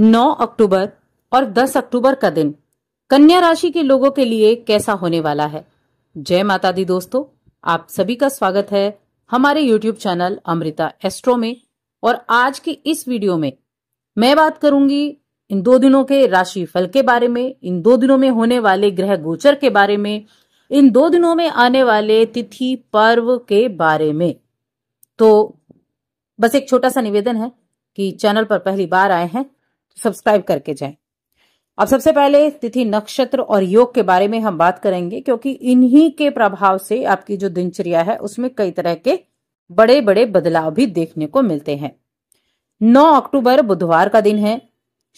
9 अक्टूबर और 10 अक्टूबर का दिन कन्या राशि के लोगों के लिए कैसा होने वाला है जय माता दी दोस्तों आप सभी का स्वागत है हमारे YouTube चैनल अमृता एस्ट्रो में और आज के इस वीडियो में मैं बात करूंगी इन दो दिनों के राशि फल के बारे में इन दो दिनों में होने वाले ग्रह गोचर के बारे में इन दो दिनों में आने वाले तिथि पर्व के बारे में तो बस एक छोटा सा निवेदन है कि चैनल पर पहली बार आए हैं सब्सक्राइब करके जाएं अब सबसे पहले तिथि नक्षत्र और योग के बारे में हम बात करेंगे क्योंकि इन्हीं के प्रभाव से आपकी जो दिनचर्या है उसमें कई तरह के बड़े बड़े बदलाव भी देखने को मिलते हैं 9 अक्टूबर बुधवार का दिन है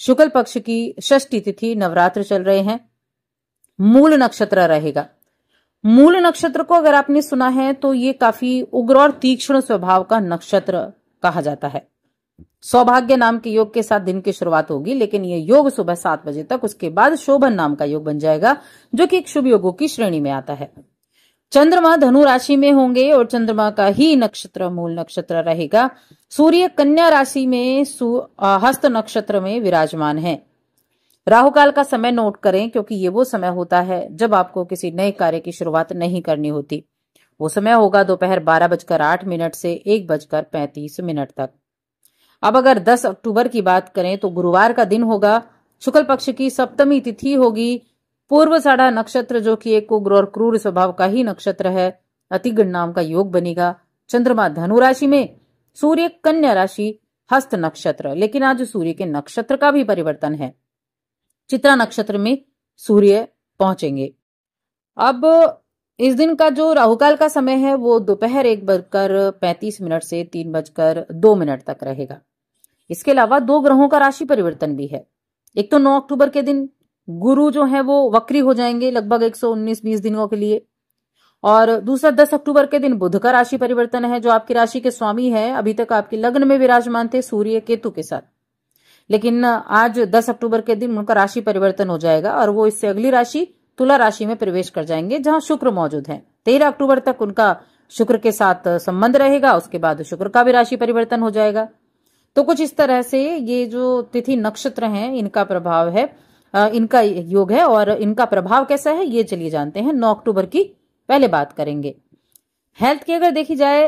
शुक्ल पक्ष की षष्ठी तिथि नवरात्र चल रहे हैं मूल नक्षत्र रहेगा मूल नक्षत्र को अगर आपने सुना है तो ये काफी उग्र और तीक्ष्ण स्वभाव का नक्षत्र कहा जाता है सौभाग्य नाम के योग के साथ दिन की शुरुआत होगी लेकिन यह योग सुबह सात बजे तक उसके बाद शोभन नाम का योग बन जाएगा जो कि एक शुभ योगों की श्रेणी में आता है चंद्रमा धनु राशि में होंगे और चंद्रमा का ही नक्षत्र मूल नक्षत्र रहेगा सूर्य कन्या राशि में हस्त नक्षत्र में विराजमान है राहु काल का समय नोट करें क्योंकि ये वो समय होता है जब आपको किसी नए कार्य की शुरुआत नहीं करनी होती वो समय होगा दोपहर बारह बजकर आठ मिनट से एक बजकर पैंतीस मिनट तक अब अगर 10 अक्टूबर की बात करें तो गुरुवार का दिन होगा शुक्ल पक्ष की सप्तमी तिथि होगी पूर्व साढ़ा नक्षत्र जो कि एक उग्र और क्रूर स्वभाव का ही नक्षत्र है अतिगण नाम का योग बनेगा चंद्रमा धनु राशि में सूर्य कन्या राशि हस्त नक्षत्र लेकिन आज सूर्य के नक्षत्र का भी परिवर्तन है चित्रा नक्षत्र में सूर्य पहुंचेंगे अब इस दिन का जो राहुकाल का समय है वो दोपहर एक बजकर पैंतीस मिनट से तीन बजकर दो मिनट तक रहेगा इसके अलावा दो ग्रहों का राशि परिवर्तन भी है एक तो 9 अक्टूबर के दिन गुरु जो है वो वक्री हो जाएंगे लगभग 119-20 दिनों के लिए और दूसरा 10 अक्टूबर के दिन बुध का राशि परिवर्तन है जो आपकी राशि के स्वामी है अभी तक आपके लग्न में विराजमान थे सूर्य केतु के साथ लेकिन आज 10 अक्टूबर के दिन उनका राशि परिवर्तन हो जाएगा और वो इससे अगली राशि तुला राशि में प्रवेश कर जाएंगे जहां शुक्र मौजूद है तेरह अक्टूबर तक उनका शुक्र के साथ संबंध रहेगा उसके बाद शुक्र का भी राशि परिवर्तन हो जाएगा तो कुछ इस तरह से ये जो तिथि नक्षत्र हैं इनका प्रभाव है इनका योग है और इनका प्रभाव कैसा है ये चलिए जानते हैं नौ अक्टूबर की पहले बात करेंगे हेल्थ की अगर देखी जाए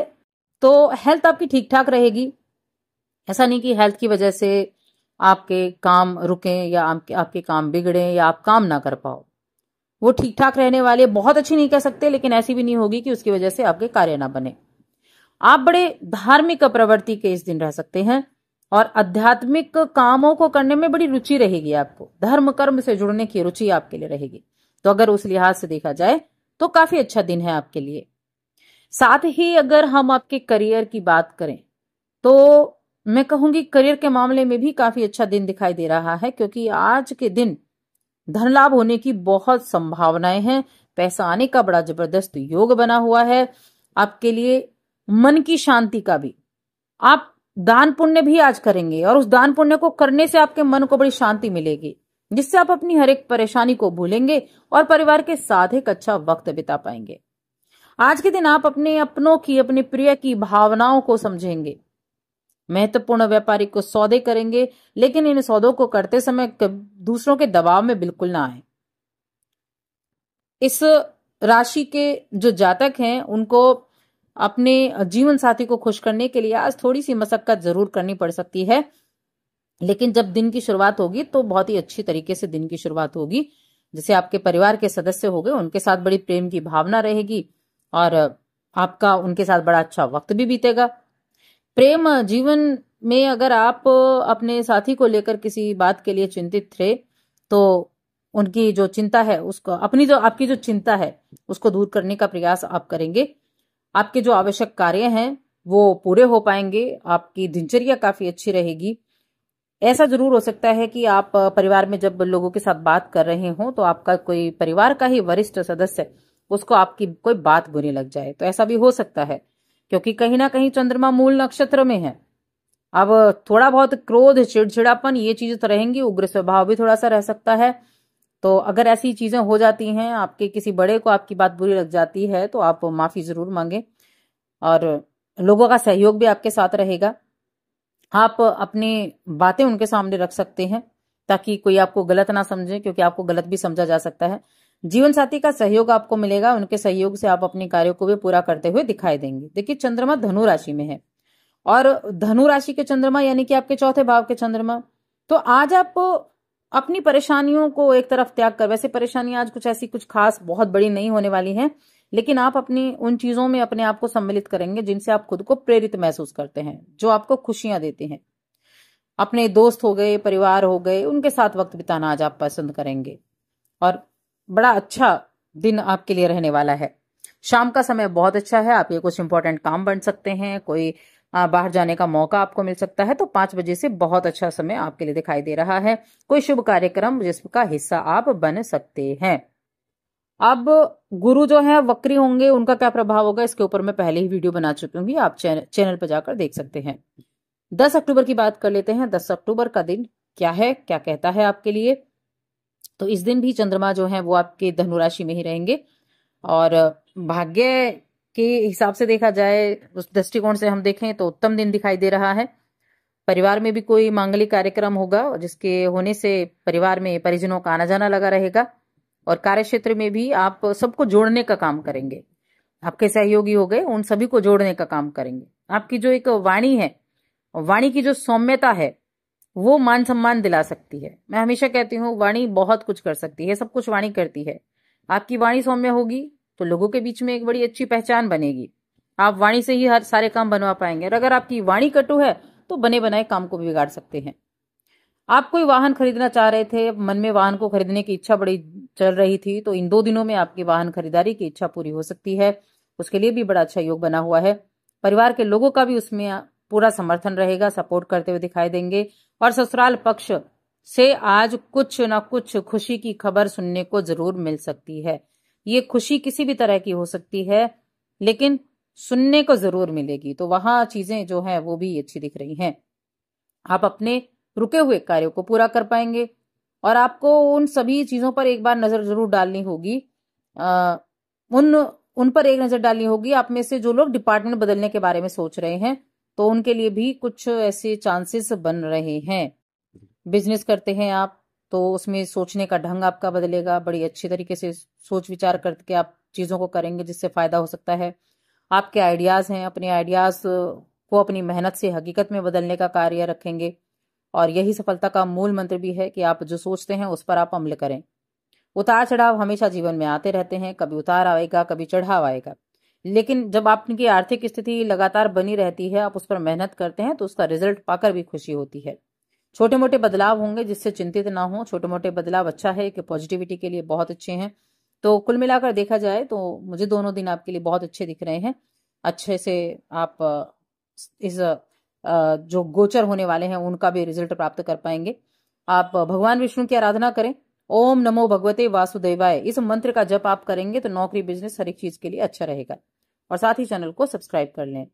तो हेल्थ आपकी ठीक ठाक रहेगी ऐसा नहीं कि हेल्थ की वजह से आपके काम रुके या आपके आपके काम बिगड़े या आप काम ना कर पाओ वो ठीक ठाक रहने वाले बहुत अच्छी नहीं कह सकते लेकिन ऐसी भी नहीं होगी कि उसकी वजह से आपके कार्य ना बने आप बड़े धार्मिक प्रवृत्ति के इस दिन रह सकते हैं और आध्यात्मिक कामों को करने में बड़ी रुचि रहेगी आपको धर्म कर्म से जुड़ने की रुचि आपके लिए रहेगी तो अगर उस लिहाज से देखा जाए तो काफी अच्छा दिन है आपके लिए साथ ही अगर हम आपके करियर की बात करें तो मैं कहूंगी करियर के मामले में भी काफी अच्छा दिन दिखाई दे रहा है क्योंकि आज के दिन धन लाभ होने की बहुत संभावनाएं हैं पैसा आने का बड़ा जबरदस्त योग बना हुआ है आपके लिए मन की शांति का भी आप दान पुण्य भी आज करेंगे और उस दान पुण्य को करने से आपके मन को बड़ी शांति मिलेगी जिससे आप अपनी हर एक परेशानी को भूलेंगे और परिवार के साथ एक अच्छा वक्त बिता पाएंगे आज के दिन आप अपने अपनों की अपने प्रिय की भावनाओं को समझेंगे महत्वपूर्ण व्यापारी को सौदे करेंगे लेकिन इन सौदों को करते समय दूसरों के दबाव में बिल्कुल ना आए इस राशि के जो जातक हैं उनको अपने जीवन साथी को खुश करने के लिए आज थोड़ी सी मशक्कत जरूर करनी पड़ सकती है लेकिन जब दिन की शुरुआत होगी तो बहुत ही अच्छी तरीके से दिन की शुरुआत होगी जैसे आपके परिवार के सदस्य हो गए उनके साथ बड़ी प्रेम की भावना रहेगी और आपका उनके साथ बड़ा अच्छा वक्त भी बीतेगा प्रेम जीवन में अगर आप अपने साथी को लेकर किसी बात के लिए चिंतित थे तो उनकी जो चिंता है उसको अपनी जो आपकी जो चिंता है उसको दूर करने का प्रयास आप करेंगे आपके जो आवश्यक कार्य हैं वो पूरे हो पाएंगे आपकी दिनचर्या काफ़ी अच्छी रहेगी ऐसा ज़रूर हो सकता है कि आप परिवार में जब लोगों के साथ बात कर रहे हो तो आपका कोई परिवार का ही वरिष्ठ सदस्य उसको आपकी कोई बात बुरी लग जाए तो ऐसा भी हो सकता है क्योंकि कहीं ना कहीं चंद्रमा मूल नक्षत्र में है अब थोड़ा बहुत क्रोध चिड़चिड़ापन ये चीज़ तो रहेंगी उग्र स्वभाव भी थोड़ा सा रह सकता है तो अगर ऐसी चीज़ें हो जाती हैं आपके किसी बड़े को आपकी बात बुरी लग जाती है तो आप माफ़ी ज़रूर मांगे और लोगों का सहयोग भी आपके साथ रहेगा आप अपनी बातें उनके सामने रख सकते हैं ताकि कोई आपको गलत ना समझे क्योंकि आपको गलत भी समझा जा सकता है जीवन साथी का सहयोग आपको मिलेगा उनके सहयोग से आप अपने कार्यों को भी पूरा करते हुए दिखाई देंगे देखिए चंद्रमा धनु राशि में है और धनु राशि के चंद्रमा यानी कि आपके चौथे भाव के चंद्रमा तो आज आप अपनी परेशानियों को एक तरफ त्याग कर वैसे परेशानियां आज कुछ ऐसी कुछ खास बहुत बड़ी नहीं होने वाली है लेकिन आप अपनी उन चीजों में अपने आप को सम्मिलित करेंगे जिनसे आप खुद को प्रेरित महसूस करते हैं जो आपको खुशियां देते हैं अपने दोस्त हो गए परिवार हो गए उनके साथ वक्त बिताना आज आप पसंद करेंगे और बड़ा अच्छा दिन आपके लिए रहने वाला है शाम का समय बहुत अच्छा है आप ये कुछ इंपॉर्टेंट काम बन सकते हैं कोई बाहर जाने का मौका आपको मिल सकता है तो पांच बजे से बहुत अच्छा समय आपके लिए दिखाई दे रहा है कोई शुभ कार्यक्रम जिसका हिस्सा आप बन सकते हैं अब गुरु जो है वक्री होंगे उनका क्या प्रभाव होगा इसके ऊपर मैं पहले ही वीडियो बना चुकी हूँ आप चैनल चैनल पर जाकर देख सकते हैं दस अक्टूबर की बात कर लेते हैं दस अक्टूबर का दिन क्या है क्या कहता है आपके लिए तो इस दिन भी चंद्रमा जो है वो आपके धनुराशि में ही रहेंगे और भाग्य के हिसाब से देखा जाए उस दृष्टिकोण से हम देखें तो उत्तम दिन दिखाई दे रहा है परिवार में भी कोई मांगलिक कार्यक्रम होगा जिसके होने से परिवार में परिजनों का आना जाना लगा रहेगा और कार्य क्षेत्र में भी आप सबको जोड़ने का काम करेंगे आपके सहयोगी हो गए उन सभी को जोड़ने का काम करेंगे आपकी जो एक वाणी है वाणी की जो सौम्यता है वो मान सम्मान दिला सकती है मैं हमेशा कहती हूँ वाणी बहुत कुछ कर सकती है सब कुछ वाणी करती है आपकी वाणी सौम्य होगी तो लोगों के बीच में एक बड़ी अच्छी पहचान बनेगी आप वाणी से ही हर सारे काम बनवा पाएंगे और अगर आपकी वाणी कटु है तो बने बनाए काम को भी बिगाड़ सकते हैं आप कोई वाहन खरीदना चाह रहे थे मन में वाहन को खरीदने की इच्छा बड़ी चल रही थी तो इन दो दिनों में आपकी वाहन खरीदारी की इच्छा पूरी हो सकती है उसके लिए भी बड़ा अच्छा योग बना हुआ है परिवार के लोगों का भी उसमें पूरा समर्थन रहेगा सपोर्ट करते हुए दिखाई देंगे और ससुराल पक्ष से आज कुछ ना कुछ खुशी की खबर सुनने को जरूर मिल सकती है ये खुशी किसी भी तरह की हो सकती है लेकिन सुनने को जरूर मिलेगी तो वहां चीजें जो है वो भी अच्छी दिख रही हैं आप अपने रुके हुए कार्यों को पूरा कर पाएंगे और आपको उन सभी चीजों पर एक बार नजर जरूर डालनी होगी अः उन उन पर एक नजर डालनी होगी आप में से जो लोग डिपार्टमेंट बदलने के बारे में सोच रहे हैं तो उनके लिए भी कुछ ऐसे चांसेस बन रहे हैं बिजनेस करते हैं आप तो उसमें सोचने का ढंग आपका बदलेगा बड़ी अच्छी तरीके से सोच विचार करके आप चीज़ों को करेंगे जिससे फ़ायदा हो सकता है आपके आइडियाज़ हैं अपने आइडियाज़ को अपनी मेहनत से हकीकत में बदलने का कार्य रखेंगे और यही सफलता का मूल मंत्र भी है कि आप जो सोचते हैं उस पर आप अमल करें उतार चढ़ाव हमेशा जीवन में आते रहते हैं कभी उतार आएगा कभी चढ़ाव आएगा लेकिन जब आपकी आर्थिक स्थिति लगातार बनी रहती है आप उस पर मेहनत करते हैं तो उसका रिजल्ट पाकर भी खुशी होती है छोटे मोटे बदलाव होंगे जिससे चिंतित ना हो छोटे मोटे बदलाव अच्छा है कि पॉजिटिविटी के लिए बहुत अच्छे हैं तो कुल मिलाकर देखा जाए तो मुझे दोनों दिन आपके लिए बहुत अच्छे दिख रहे हैं अच्छे से आप इस जो गोचर होने वाले हैं उनका भी रिजल्ट प्राप्त कर पाएंगे आप भगवान विष्णु की आराधना करें ओम नमो भगवते वासुदेवाय इस मंत्र का जप आप करेंगे तो नौकरी बिजनेस हर एक चीज के लिए अच्छा रहेगा और साथ ही चैनल को सब्सक्राइब कर लें